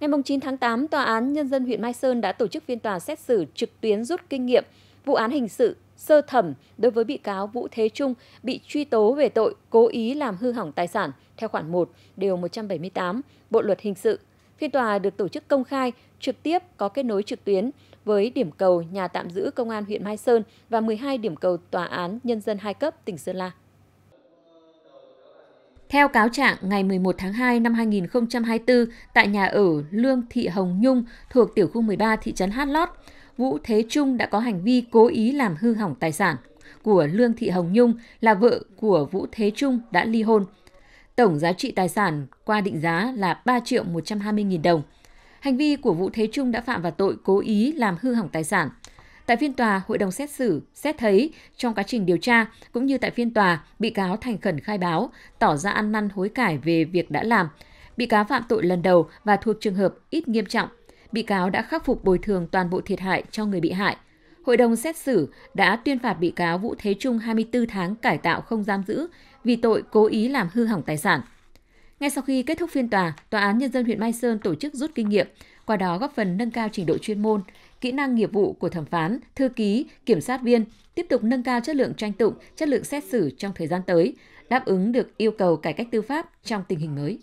Ngày 9 tháng 8, Tòa án Nhân dân huyện Mai Sơn đã tổ chức phiên tòa xét xử trực tuyến rút kinh nghiệm vụ án hình sự sơ thẩm đối với bị cáo Vũ Thế Trung bị truy tố về tội cố ý làm hư hỏng tài sản theo khoản 1, điều 178 Bộ luật hình sự. Phiên tòa được tổ chức công khai, trực tiếp có kết nối trực tuyến với điểm cầu nhà tạm giữ công an huyện Mai Sơn và 12 điểm cầu tòa án nhân dân hai cấp tỉnh Sơn La. Theo cáo trạng, ngày 11 tháng 2 năm 2024, tại nhà ở Lương Thị Hồng Nhung thuộc tiểu khu 13 thị trấn Hát Lót, Vũ Thế Trung đã có hành vi cố ý làm hư hỏng tài sản của Lương Thị Hồng Nhung là vợ của Vũ Thế Trung đã ly hôn. Tổng giá trị tài sản qua định giá là 3 triệu 120 nghìn đồng. Hành vi của Vũ Thế Trung đã phạm vào tội cố ý làm hư hỏng tài sản – Tại phiên tòa, hội đồng xét xử xét thấy trong quá trình điều tra cũng như tại phiên tòa, bị cáo thành khẩn khai báo, tỏ ra ăn năn hối cải về việc đã làm. Bị cáo phạm tội lần đầu và thuộc trường hợp ít nghiêm trọng. Bị cáo đã khắc phục bồi thường toàn bộ thiệt hại cho người bị hại. Hội đồng xét xử đã tuyên phạt bị cáo Vũ Thế Trung 24 tháng cải tạo không giam giữ vì tội cố ý làm hư hỏng tài sản. Ngay sau khi kết thúc phiên tòa, Tòa án Nhân dân huyện Mai Sơn tổ chức rút kinh nghiệm, qua đó góp phần nâng cao trình độ chuyên môn, kỹ năng nghiệp vụ của thẩm phán, thư ký, kiểm sát viên, tiếp tục nâng cao chất lượng tranh tụng, chất lượng xét xử trong thời gian tới, đáp ứng được yêu cầu cải cách tư pháp trong tình hình mới.